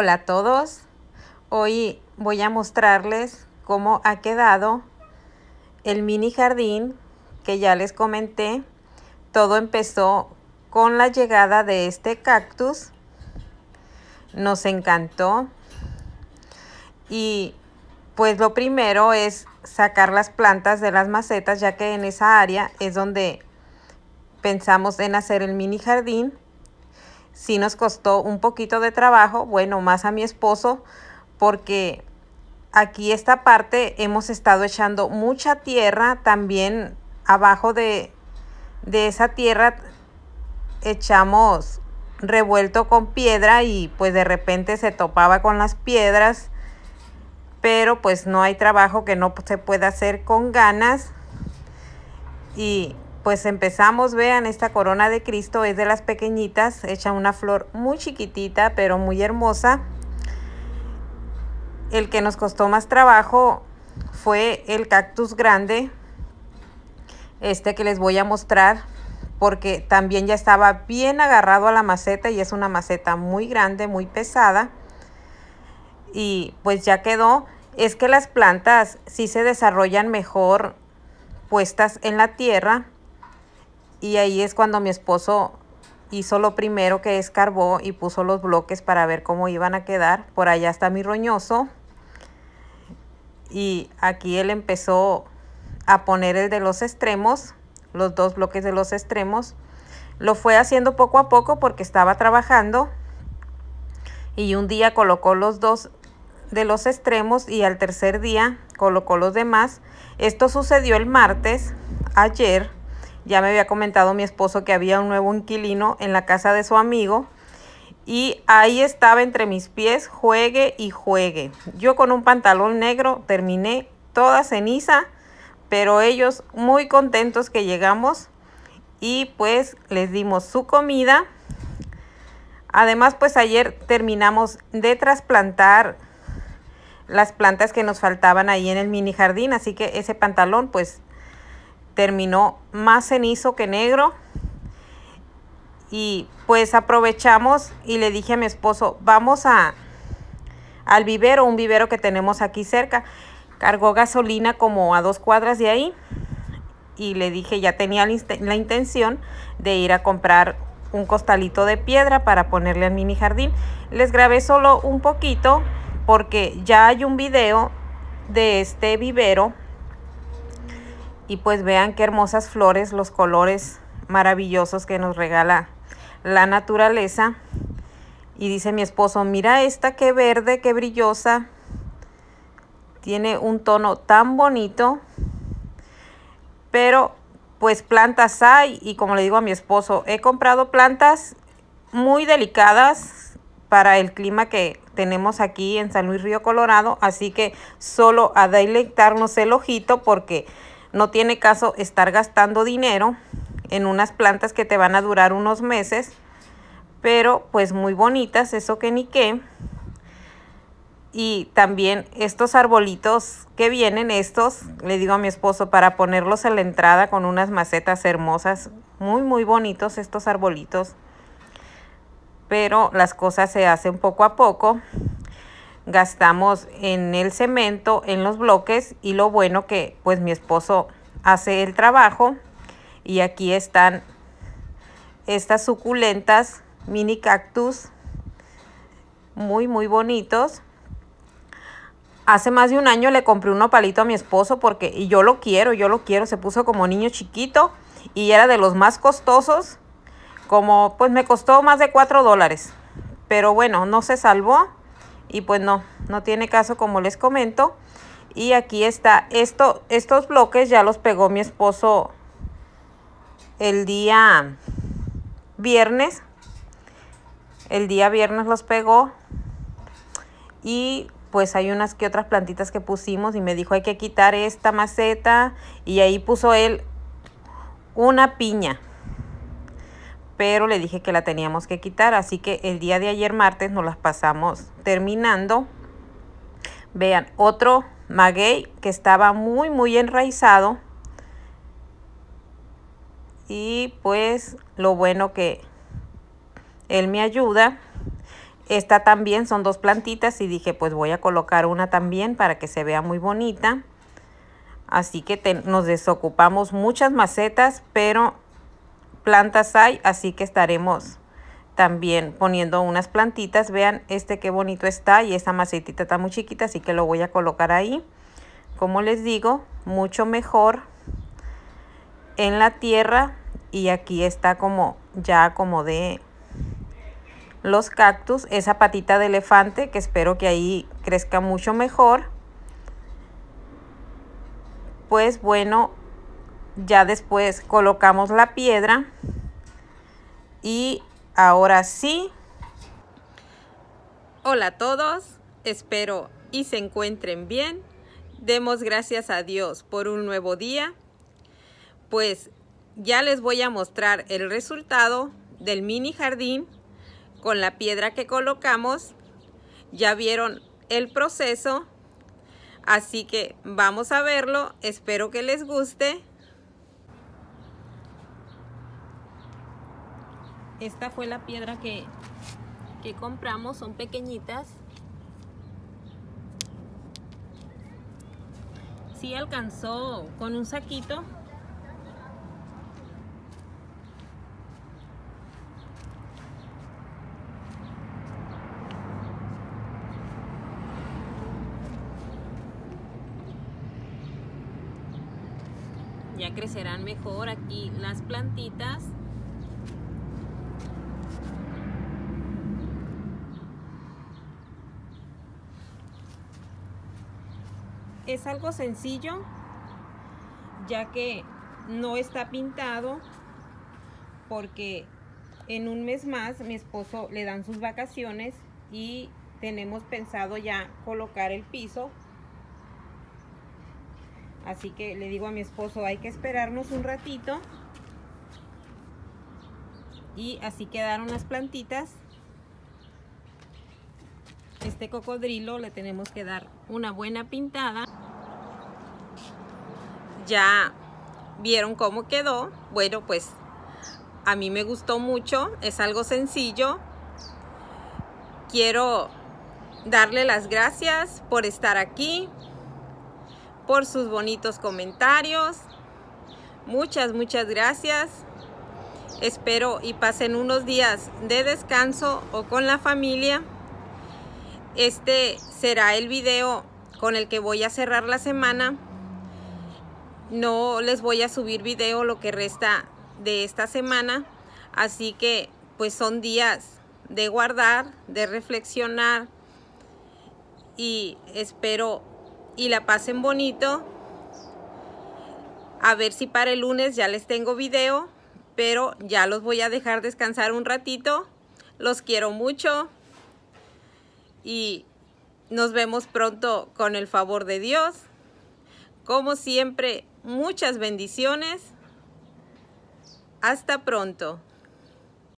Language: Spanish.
Hola a todos, hoy voy a mostrarles cómo ha quedado el mini jardín que ya les comenté. Todo empezó con la llegada de este cactus, nos encantó y pues lo primero es sacar las plantas de las macetas ya que en esa área es donde pensamos en hacer el mini jardín sí nos costó un poquito de trabajo, bueno, más a mi esposo, porque aquí esta parte hemos estado echando mucha tierra, también abajo de, de esa tierra echamos revuelto con piedra y pues de repente se topaba con las piedras, pero pues no hay trabajo que no se pueda hacer con ganas y pues empezamos, vean, esta corona de Cristo es de las pequeñitas, hecha una flor muy chiquitita, pero muy hermosa. El que nos costó más trabajo fue el cactus grande, este que les voy a mostrar, porque también ya estaba bien agarrado a la maceta y es una maceta muy grande, muy pesada. Y pues ya quedó. Es que las plantas sí se desarrollan mejor puestas en la tierra y ahí es cuando mi esposo hizo lo primero que escarbó y puso los bloques para ver cómo iban a quedar. Por allá está mi roñoso. Y aquí él empezó a poner el de los extremos, los dos bloques de los extremos. Lo fue haciendo poco a poco porque estaba trabajando. Y un día colocó los dos de los extremos y al tercer día colocó los demás. Esto sucedió el martes, ayer ya me había comentado mi esposo que había un nuevo inquilino en la casa de su amigo y ahí estaba entre mis pies, juegue y juegue. Yo con un pantalón negro terminé toda ceniza, pero ellos muy contentos que llegamos y pues les dimos su comida. Además, pues ayer terminamos de trasplantar las plantas que nos faltaban ahí en el mini jardín, así que ese pantalón pues terminó más cenizo que negro. Y pues aprovechamos y le dije a mi esposo, vamos a, al vivero, un vivero que tenemos aquí cerca. Cargó gasolina como a dos cuadras de ahí y le dije, ya tenía la intención de ir a comprar un costalito de piedra para ponerle al mini jardín. Les grabé solo un poquito porque ya hay un video de este vivero y pues vean qué hermosas flores, los colores maravillosos que nos regala la naturaleza. Y dice mi esposo, mira esta qué verde, qué brillosa. Tiene un tono tan bonito. Pero pues plantas hay y como le digo a mi esposo, he comprado plantas muy delicadas para el clima que tenemos aquí en San Luis Río Colorado. Así que solo a deleitarnos el ojito porque no tiene caso estar gastando dinero en unas plantas que te van a durar unos meses, pero pues muy bonitas, eso que ni qué. Y también estos arbolitos que vienen, estos, le digo a mi esposo, para ponerlos en la entrada con unas macetas hermosas. Muy, muy bonitos estos arbolitos. Pero las cosas se hacen poco a poco gastamos en el cemento, en los bloques y lo bueno que pues mi esposo hace el trabajo y aquí están estas suculentas mini cactus muy muy bonitos hace más de un año le compré uno palito a mi esposo porque yo lo quiero yo lo quiero se puso como niño chiquito y era de los más costosos como pues me costó más de 4 dólares pero bueno no se salvó y pues no, no tiene caso como les comento. Y aquí está, Esto, estos bloques ya los pegó mi esposo el día viernes. El día viernes los pegó y pues hay unas que otras plantitas que pusimos y me dijo hay que quitar esta maceta y ahí puso él una piña pero le dije que la teníamos que quitar, así que el día de ayer martes nos las pasamos terminando. Vean, otro maguey que estaba muy muy enraizado y pues lo bueno que él me ayuda. Esta también son dos plantitas y dije pues voy a colocar una también para que se vea muy bonita. Así que nos desocupamos muchas macetas, pero plantas hay, así que estaremos también poniendo unas plantitas. Vean este qué bonito está y esta macetita está muy chiquita, así que lo voy a colocar ahí. Como les digo, mucho mejor en la tierra y aquí está como ya como de los cactus, esa patita de elefante que espero que ahí crezca mucho mejor. Pues bueno, ya después colocamos la piedra y ahora sí hola a todos espero y se encuentren bien demos gracias a Dios por un nuevo día pues ya les voy a mostrar el resultado del mini jardín con la piedra que colocamos ya vieron el proceso así que vamos a verlo espero que les guste Esta fue la piedra que, compramos, son pequeñitas. Sí alcanzó con un saquito. Ya crecerán mejor aquí las plantitas. es algo sencillo ya que no está pintado porque en un mes más mi esposo le dan sus vacaciones y tenemos pensado ya colocar el piso así que le digo a mi esposo hay que esperarnos un ratito y así quedaron las plantitas este cocodrilo le tenemos que dar una buena pintada ya vieron cómo quedó. Bueno, pues a mí me gustó mucho, es algo sencillo. Quiero darle las gracias por estar aquí, por sus bonitos comentarios. Muchas, muchas gracias. Espero y pasen unos días de descanso o con la familia. Este será el video con el que voy a cerrar la semana no les voy a subir video lo que resta de esta semana. Así que pues son días de guardar, de reflexionar y espero y la pasen bonito. A ver si para el lunes ya les tengo video, pero ya los voy a dejar descansar un ratito. Los quiero mucho y nos vemos pronto con el favor de Dios. Como siempre, Muchas bendiciones. Hasta pronto.